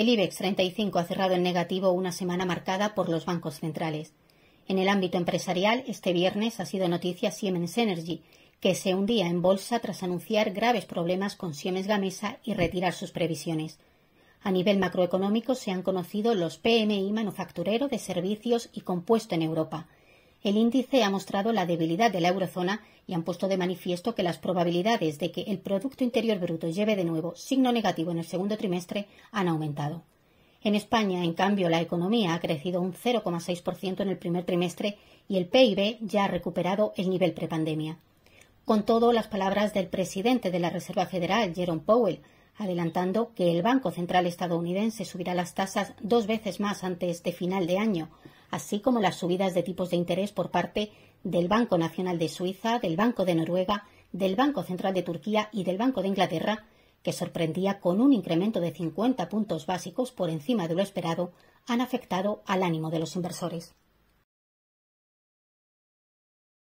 El IBEX 35 ha cerrado en negativo una semana marcada por los bancos centrales. En el ámbito empresarial, este viernes ha sido noticia Siemens Energy, que se hundía en bolsa tras anunciar graves problemas con Siemens Gamesa y retirar sus previsiones. A nivel macroeconómico se han conocido los PMI manufacturero de servicios y compuesto en Europa, el índice ha mostrado la debilidad de la eurozona y han puesto de manifiesto que las probabilidades de que el Producto Interior Bruto lleve de nuevo signo negativo en el segundo trimestre han aumentado. En España, en cambio, la economía ha crecido un 0,6% en el primer trimestre y el PIB ya ha recuperado el nivel prepandemia. Con todo, las palabras del presidente de la Reserva Federal, Jerome Powell, adelantando que el Banco Central estadounidense subirá las tasas dos veces más antes de final de año, así como las subidas de tipos de interés por parte del Banco Nacional de Suiza, del Banco de Noruega, del Banco Central de Turquía y del Banco de Inglaterra, que sorprendía con un incremento de 50 puntos básicos por encima de lo esperado, han afectado al ánimo de los inversores.